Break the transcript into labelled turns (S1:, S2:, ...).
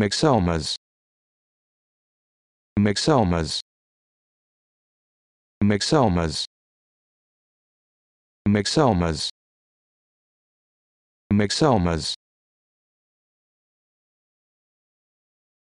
S1: myxomas myxomas myxomas myxomas myxomas